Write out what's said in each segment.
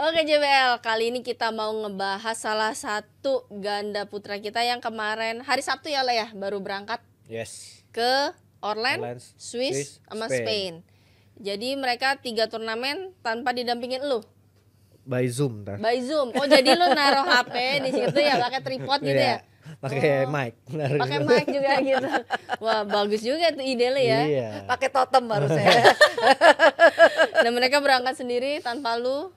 Oke JBL, kali ini kita mau ngebahas salah satu ganda putra kita yang kemarin hari Sabtu ya lah ya baru berangkat. Yes. Ke Orland, Orleans Swiss, Swiss, sama Spain. Spain. Jadi mereka tiga turnamen tanpa didampingin lu. By Zoom tar. By Zoom. Oh jadi lu naruh HP di situ ya pakai tripod gitu yeah. ya. Pakai oh. mic. Pakai mic juga gitu. Wah, bagus juga tuh ide lu ya. Yeah. Pakai totem harusnya. Dan nah, mereka berangkat sendiri tanpa lu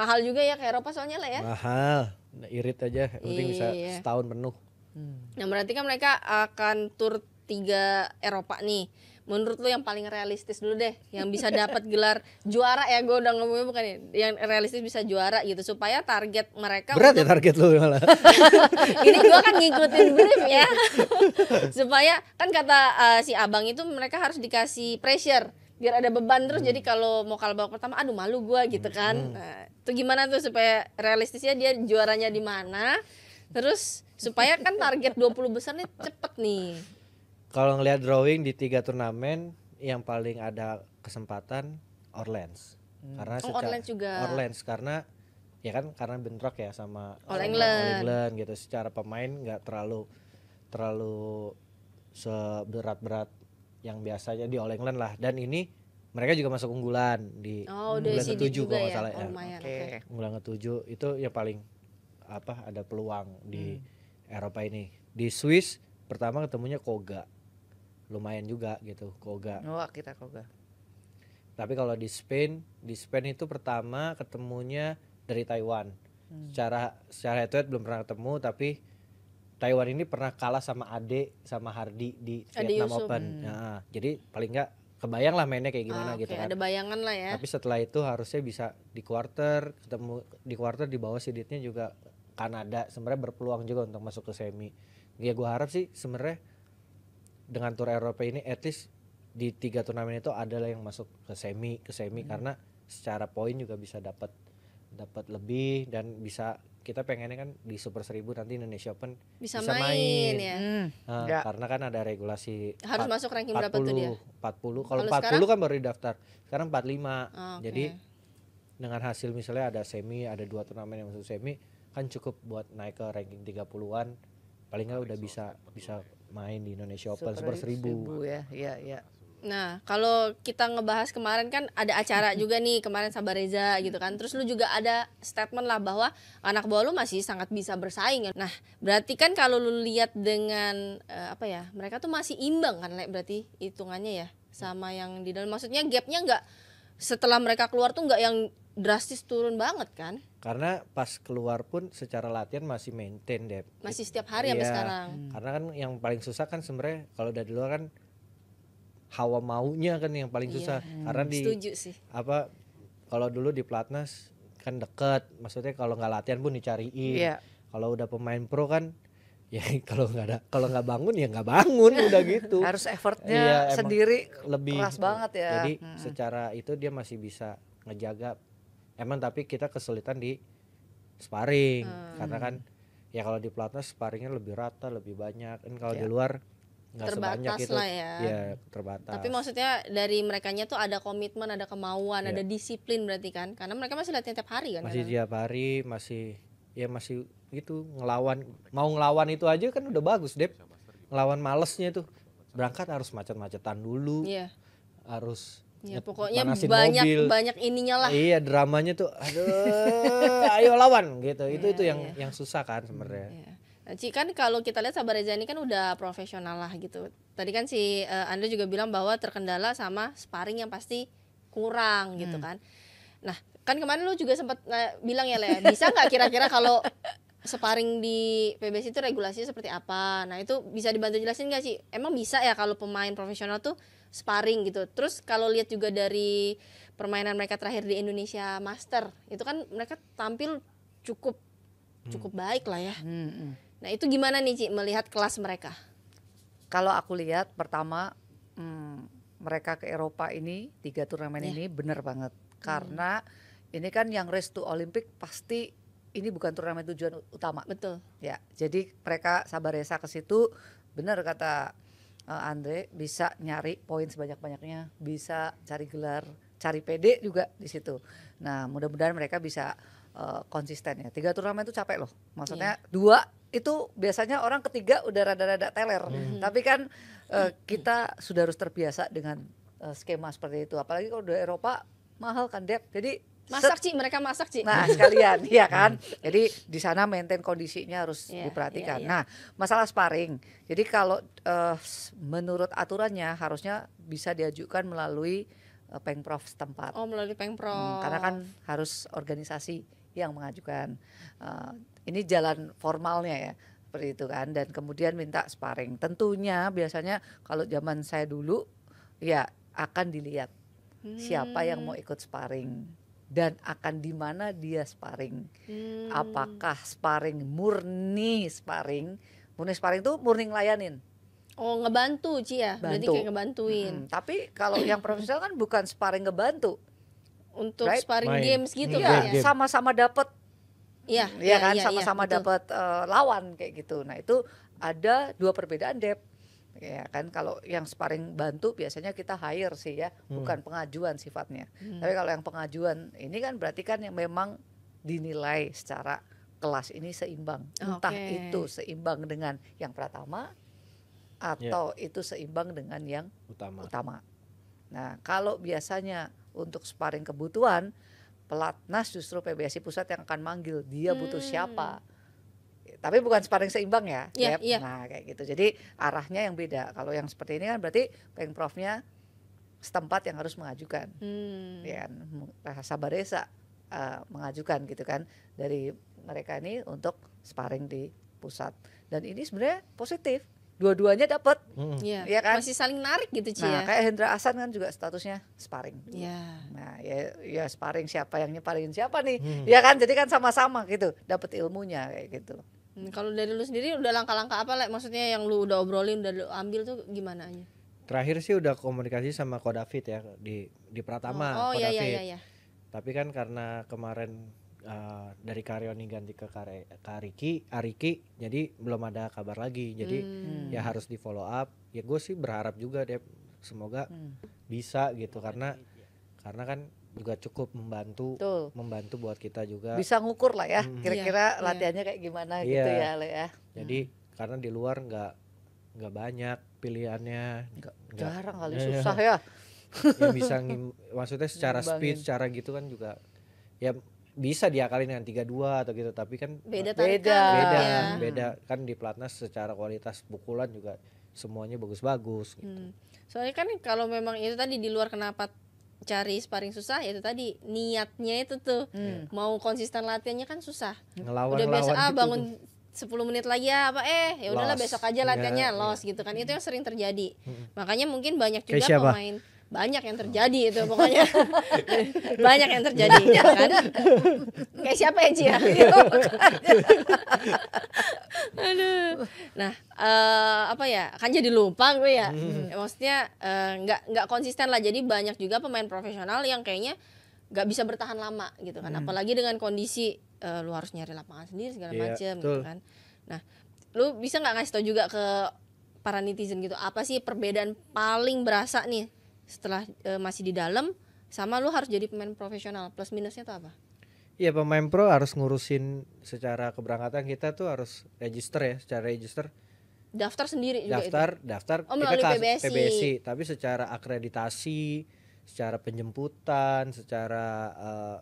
Mahal juga ya ke Eropa soalnya lah ya. Mahal. Nah, irit aja, penting bisa iya. setahun penuh. Hmm. Nah berarti kan mereka akan tur tiga Eropa nih. Menurut lu yang paling realistis dulu deh, yang bisa dapat gelar juara ya gue udah ngomongnya bukan ya, yang realistis bisa juara gitu supaya target mereka berat ya untuk... ya target lu malah. Ini gue kan ngikutin brief ya, supaya kan kata uh, si abang itu mereka harus dikasih pressure biar ada beban terus hmm. jadi kalau mau kalah babak pertama aduh malu gue gitu hmm, kan hmm. nah, itu gimana tuh supaya realistisnya dia juaranya di mana terus supaya kan target 20 besar nih cepet nih kalau ngelihat drawing di tiga turnamen yang paling ada kesempatan Orleans hmm. karena oh, secara, Orleans juga Orleans karena ya kan karena bentrok ya sama All orleans England, All England gitu secara pemain nggak terlalu terlalu seberat-berat yang biasanya di All England lah dan ini mereka juga masuk unggulan di oh, unggulan ketujuh kalau nggak ya? salah ya. Oh, okay. okay. Unggulan ketujuh itu ya paling apa ada peluang di hmm. Eropa ini. Di Swiss pertama ketemunya Koga. Lumayan juga gitu Koga. Oh, kita Koga. Tapi kalau di Spain, di Spain itu pertama ketemunya dari Taiwan. Hmm. Secara secara head belum pernah ketemu tapi Taiwan ini pernah kalah sama Ade sama Hardi di Ade Vietnam Yusuf. Open. Hmm. Nah, jadi paling nggak kebayang lah mainnya kayak gimana ah, okay. gitu kan. Ada bayangan lah ya. Tapi setelah itu harusnya bisa di quarter ketemu di quarter di bawah siditnya juga Kanada sebenarnya berpeluang juga untuk masuk ke semi. Ya gue harap sih sebenarnya dengan tour Eropa ini at least di tiga turnamen itu adalah yang masuk ke semi ke semi hmm. karena secara poin juga bisa dapat dapat lebih dan bisa kita pengennya kan di Super 1000 nanti Indonesia Open bisa, bisa main, main ya. Hmm. Nah, ya. karena kan ada regulasi harus 4, masuk ranking 40, berapa tuh dia? 40. Kalau 40 sekarang? kan baru didaftar. Sekarang 45. Oh, okay. Jadi dengan hasil misalnya ada semi, ada dua turnamen yang masuk semi kan cukup buat naik ke ranking 30-an paling nggak udah bisa bisa main di Indonesia Open Super, Super 1000. 1000 ya, ya, ya. Nah, kalau kita ngebahas kemarin kan ada acara juga nih kemarin sama Reza gitu kan. Terus lu juga ada statement lah bahwa anak bawah lu masih sangat bisa bersaing. Nah, berarti kan kalau lu lihat dengan uh, apa ya? Mereka tuh masih imbang kan, Le, berarti hitungannya ya sama yang di dalam. Maksudnya gapnya nggak setelah mereka keluar tuh nggak yang drastis turun banget kan? Karena pas keluar pun secara latihan masih maintain deh. Masih setiap hari ya, sampai iya. sekarang. Karena kan yang paling susah kan sebenarnya kalau udah di luar kan hawa maunya kan yang paling iya. susah yeah. Hmm, karena di Setuju sih. apa kalau dulu di Platnas kan deket maksudnya kalau nggak latihan pun dicariin yeah. kalau udah pemain pro kan ya kalau nggak ada kalau nggak bangun ya nggak bangun udah gitu harus effortnya ya, sendiri lebih keras gitu. banget ya jadi hmm. secara itu dia masih bisa ngejaga emang tapi kita kesulitan di sparring hmm. karena kan ya kalau di Platnas sparringnya lebih rata lebih banyak kan kalau di iya. luar nggak terbatas itu, lah ya. ya terbatas tapi maksudnya dari mereka tuh ada komitmen ada kemauan ya. ada iya. disiplin berarti kan karena mereka masih latihan tiap hari kan masih tiap hari masih ya masih gitu ngelawan mau ngelawan itu aja kan udah bagus deh ngelawan malesnya tuh berangkat harus macet-macetan dulu ya. harus Ya, pokoknya banyak mobil. banyak ininya lah. Iya, dramanya tuh aduh, ayo lawan gitu. Itu yeah, itu yang yeah. yang susah kan sebenarnya. Yeah. Nah, Ci kan kalau kita lihat Sabar Reza ini kan udah profesional lah gitu. Tadi kan si uh, eh, Anda juga bilang bahwa terkendala sama sparring yang pasti kurang gitu hmm. gitu kan. Nah, kan kemarin lu juga sempat uh, eh, bilang ya Le, bisa nggak kira-kira kalau sparring di PBS itu regulasinya seperti apa? Nah, itu bisa dibantu jelasin nggak sih? Emang bisa ya kalau pemain profesional tuh sparring gitu. Terus kalau lihat juga dari permainan mereka terakhir di Indonesia Master, itu kan mereka tampil cukup cukup hmm. baik lah ya. Hmm. hmm. Nah itu gimana nih Ci melihat kelas mereka? Kalau aku lihat pertama hmm, mereka ke Eropa ini tiga turnamen yeah. ini benar banget hmm. karena ini kan yang race to Olympic pasti ini bukan turnamen tujuan utama. Betul. Ya, jadi mereka sabar resa ya, ke situ, benar kata uh, Andre bisa nyari poin sebanyak-banyaknya, bisa cari gelar, cari PD juga di situ. Nah, mudah-mudahan mereka bisa uh, konsisten ya. Tiga turnamen itu capek loh. Maksudnya yeah. dua itu biasanya orang ketiga udah rada-rada teler. Hmm. hmm. Tapi kan uh, kita sudah harus terbiasa dengan uh, skema seperti itu. Apalagi kalau udah Eropa mahal kan Dep. Jadi masak sih mereka masak sih. Nah, sekalian ya kan. Jadi di sana maintain kondisinya harus yeah, diperhatikan. Yeah, yeah. Nah, masalah sparring. Jadi kalau uh, menurut aturannya harusnya bisa diajukan melalui uh, Pengprov setempat. Oh, melalui Pengprov. Hmm, karena kan harus organisasi yang mengajukan uh, ini jalan formalnya ya seperti itu kan dan kemudian minta sparring tentunya biasanya kalau zaman saya dulu ya akan dilihat hmm. siapa yang mau hmm. ikut sparring dan akan di mana dia sparring hmm. apakah sparring murni sparring murni sparring itu murni ngelayanin oh ngebantu sih ya berarti kayak ngebantuin hmm, tapi kalau yang profesional kan bukan sparring ngebantu untuk right? sparring Main. games gitu yeah. Iya, ya? iya, iya kan ya. Sama-sama dapat ya, ya kan sama-sama ya, dapat uh, eh, lawan kayak gitu. Nah, itu ada dua perbedaan, Dep. Ya kan kalau yang sparring bantu biasanya kita hire sih ya, hmm. bukan pengajuan sifatnya. Hmm. Tapi kalau yang pengajuan ini kan berarti kan yang memang dinilai secara kelas ini seimbang. Entah itu seimbang dengan yang pertama atau yeah. itu seimbang dengan yang utama. utama. Nah, kalau biasanya untuk sparing kebutuhan, pelatnas justru PBSI pusat yang akan manggil dia butuh hmm. siapa. Tapi bukan sparing seimbang ya, yeah, yep. yeah. nah kayak gitu. Jadi arahnya yang beda. Kalau yang seperti ini kan berarti pengprovnya setempat yang harus mengajukan, hmm. ya kan? Sabaresa uh, eh, mengajukan gitu kan dari mereka ini untuk sparing di pusat. Dan ini sebenarnya positif dua-duanya dapat hmm. ya, ya kan masih saling narik gitu sih. nah, ya. kayak Hendra Asan kan juga statusnya sparring Yeah. nah ya ya sparring siapa yang nyeparingin siapa nih hmm. ya kan jadi kan sama-sama gitu dapat ilmunya kayak gitu hmm, kalau dari lu sendiri udah langkah-langkah apa lah maksudnya yang lu udah obrolin udah lu ambil tuh gimana aja terakhir sih udah komunikasi sama Kodafit ya di di Pratama oh, oh iya, iya, iya, iya. tapi kan karena kemarin Eh, dari Karyoni ganti ke Kare, Kariki Ariki jadi belum ada kabar lagi jadi hmm. ya harus di follow up ya gue sih berharap juga deh semoga hmm. bisa gitu karena karena kan juga cukup membantu Tuh. membantu buat kita juga bisa ngukur lah ya hmm. kira-kira yeah. Iya. latihannya kayak gimana yeah. gitu ya Le ya jadi hmm. karena di luar nggak nggak banyak pilihannya gak, jarang kali susah ya, ya. bisa ngim, maksudnya secara speed secara gitu kan juga ya bisa diakalin dengan dua atau gitu tapi kan beda beda beda, ya. beda kan di pelatnas secara kualitas pukulan juga semuanya bagus-bagus gitu. Hmm. Soalnya kan kalau memang itu tadi di luar kenapa cari sparring susah ya itu tadi niatnya itu tuh hmm. mau konsisten latihannya kan susah. Ngelawan, Udah biasa gitu ah bangun sepuluh 10 menit lagi ya apa eh ya udahlah besok aja latihannya yeah, los yeah. gitu kan. Itu yang sering terjadi. Hmm. Makanya mungkin banyak juga pemain banyak yang terjadi itu pokoknya banyak yang terjadi ya kan kayak siapa ya Cia ya? aduh nah uh, apa ya kan jadi lupa gue ya hmm. maksudnya eh, nggak uh, nggak konsisten lah jadi banyak juga pemain profesional yang kayaknya nggak bisa bertahan lama gitu kan hmm. apalagi dengan kondisi uh, lu harus nyari lapangan sendiri segala yeah, macem gitu kan nah lu bisa nggak ngasih tau juga ke para netizen gitu apa sih perbedaan paling berasa nih setelah e, masih di dalam sama lu harus jadi pemain profesional plus minusnya tuh apa? Iya pemain pro harus ngurusin secara keberangkatan kita tuh harus register ya secara register daftar sendiri juga daftar itu? daftar oh, kita kelas PBSI. PBSI tapi secara akreditasi secara penjemputan secara uh,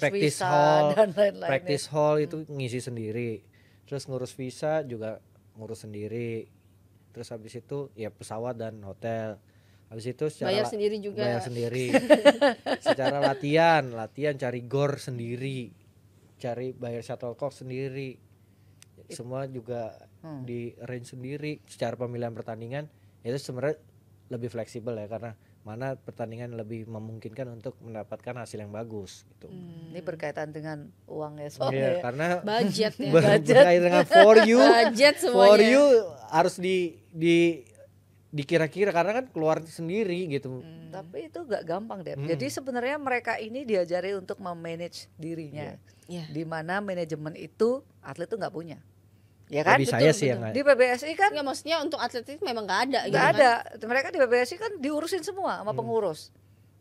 practice visa hall dan lain-lain practice hall itu hmm. ngisi sendiri terus ngurus visa juga ngurus sendiri terus habis itu ya pesawat dan hotel habis itu secara bayar sendiri juga bayar sendiri secara latihan latihan cari gor sendiri cari bayar shuttlecock sendiri semua juga hmm. di range sendiri secara pemilihan pertandingan itu sebenarnya lebih fleksibel ya karena mana pertandingan lebih memungkinkan untuk mendapatkan hasil yang bagus gitu. Hmm, ini berkaitan dengan uang ya soalnya. Yeah, ya. karena budget ya. Ber budget. berkaitan dengan for you. budget semuanya. For you harus di di dikira-kira karena kan keluar sendiri gitu. Hmm. hmm. Tapi itu gak gampang deh. Hmm. Jadi sebenarnya mereka ini diajari untuk memanage dirinya. Yeah. Yeah. Di mana manajemen itu atlet tuh nggak punya. Ya kan? Di saya sih yang Di PBSI kan ya maksudnya untuk atlet itu memang gak ada gak gitu. Kan? ada. Kan? Mereka di PBSI kan diurusin semua sama hmm. pengurus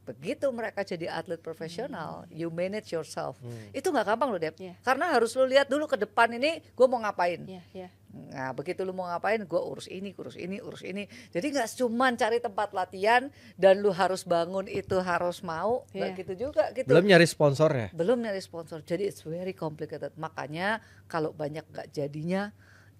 begitu mereka jadi atlet profesional, hmm. you manage yourself. Hmm. Itu nggak gampang loh Dep, yeah. karena harus lu lihat dulu ke depan ini gue mau ngapain. Yeah, yeah. Nah begitu lu mau ngapain, gue urus ini, urus ini, urus ini. Jadi nggak cuma cari tempat latihan dan lu harus bangun itu harus mau, yeah. gitu juga gitu. Belum nyari sponsornya. Belum nyari sponsor, jadi it's very complicated. Makanya kalau banyak nggak jadinya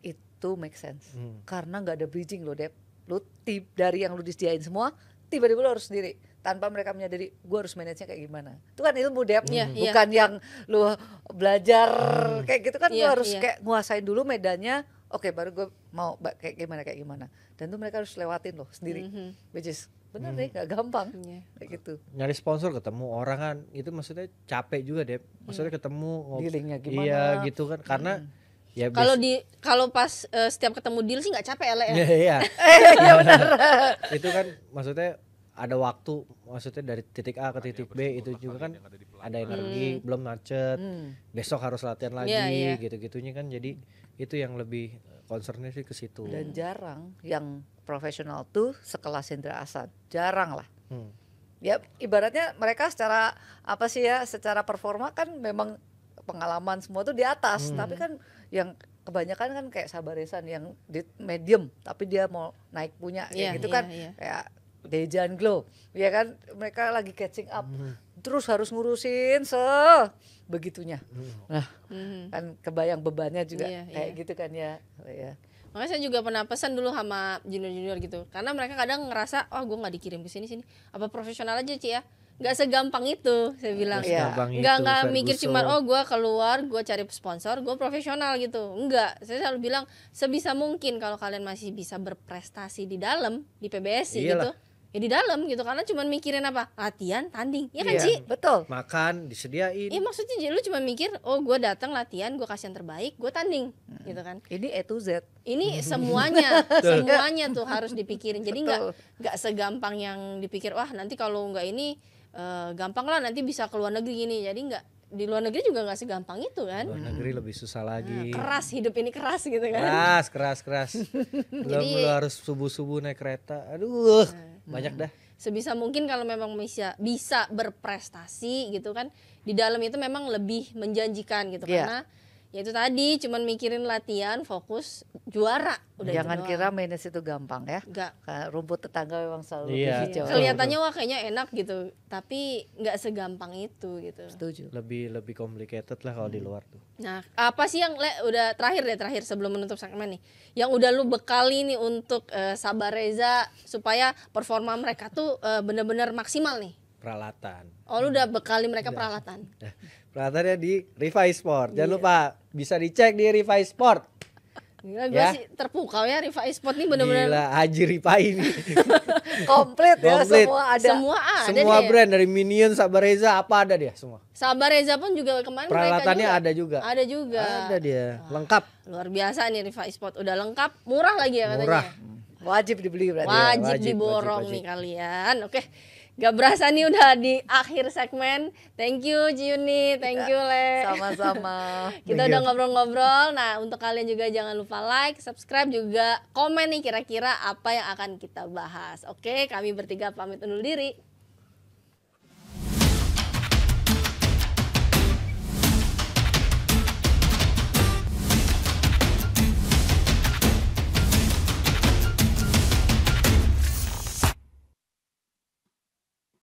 itu make sense, hmm. karena nggak ada bridging loh Dep. Lu tip dari yang lu disediain semua, tiba-tiba lu harus sendiri tanpa mereka menyadari gue harus manajenya kayak gimana itu kan itu dep yeah, iya. bukan yeah. yang lu belajar hmm. kayak gitu kan yeah, lu iya, harus yeah. kayak nguasain dulu medannya oke okay, baru gue mau kayak gimana kayak gimana dan tuh mereka harus lewatin loh sendiri mm -hmm. which is bener mm. deh gak gampang yeah. kayak gitu nyari sponsor ketemu orang kan itu maksudnya capek juga deh maksudnya iya. ketemu dealingnya gimana iya gitu kan karena mm. Ya, kalau di kalau pas uh, setiap ketemu deal sih nggak capek ya. Iya, iya. Iya benar. Itu kan maksudnya ada waktu maksudnya dari titik A ke titik B itu juga kan ada energi hmm. belum macet hmm. besok harus latihan iya, lagi yeah, yeah. gitu-gitunya kan jadi itu yang lebih eh, concernnya sih ke situ dan jarang yang profesional tuh sekelas Hendra Asad jarang lah hmm. ya ibaratnya mereka secara apa sih ya secara performa kan memang pengalaman semua tuh di atas hmm. tapi kan yang kebanyakan kan kayak Sabaresan yang di medium tapi dia mau naik punya yeah, iya, gitu yeah, kan yeah. kayak Dejan Glow ya kan mereka lagi catching up hmm. terus harus ngurusin se begitunya hmm. nah hmm. kan kebayang bebannya juga iya, kayak iya. gitu kan ya ya makanya saya juga pernah pesan dulu sama junior-junior gitu karena mereka kadang ngerasa oh gue nggak dikirim ke sini sini apa profesional aja sih ya nggak segampang itu saya bilang ya. nggak nggak mikir cuma oh gue keluar gue cari sponsor gue profesional gitu enggak saya selalu bilang sebisa mungkin kalau kalian masih bisa berprestasi di dalam di PBSI gitu. Iyalah. gitu ya di dalam gitu karena cuma mikirin apa latihan tanding ya kan sih iya. betul makan disediain iya maksudnya lu cuma mikir oh gue datang latihan gue kasih yang terbaik gue tanding hmm. gitu kan ini E to Z ini semuanya semuanya tuh harus dipikirin jadi nggak nggak segampang yang dipikir wah nanti kalau nggak ini uh, gampang lah nanti bisa keluar negeri ini jadi nggak di luar negeri juga nggak segampang itu kan luar negeri lebih susah lagi hmm, keras hidup ini keras gitu kan keras keras keras belum Jadi, lu harus subuh subuh naik kereta aduh nah banyak dah hmm. sebisa mungkin kalau memang bisa bisa berprestasi gitu kan di dalam itu memang lebih menjanjikan gitu yeah. karena ya itu tadi cuman mikirin latihan fokus juara udah gitu jangan itu kira minus itu gampang ya Gak. rumput tetangga memang selalu iya. hijau kelihatannya wah kayaknya enak gitu tapi nggak segampang itu gitu setuju lebih lebih complicated lah kalau hmm. di luar tuh nah apa sih yang le, udah terakhir deh terakhir sebelum menutup segmen nih yang udah lu bekali nih untuk uh, sabar Reza supaya performa mereka tuh uh, bener-bener maksimal nih peralatan oh lu udah bekali mereka udah. peralatan peralatannya di Revive Sport jangan yeah. lupa bisa dicek di Riva Sport. Gila gue ya? sih terpukau ya Riva Esport ini benar-benar, Gila Haji Riva ini Komplit ya Komplit. semua ada Semua ada Semua deh. brand dari Minion, Sabar Sabareza apa ada dia semua Sabar Sabareza pun juga kemarin Peralatannya juga. ada juga Ada juga Ada dia Wah, lengkap Luar biasa nih Riva Esport udah lengkap murah lagi ya katanya Murah Wajib dibeli berarti Wajib, wajib diborong wajib, wajib. nih kalian Oke Gak berasa nih udah di akhir segmen. Thank you Juni, thank iya, you Le. Sama-sama. kita udah ngobrol-ngobrol. Nah, untuk kalian juga jangan lupa like, subscribe juga, komen nih kira-kira apa yang akan kita bahas. Oke, kami bertiga pamit undur diri.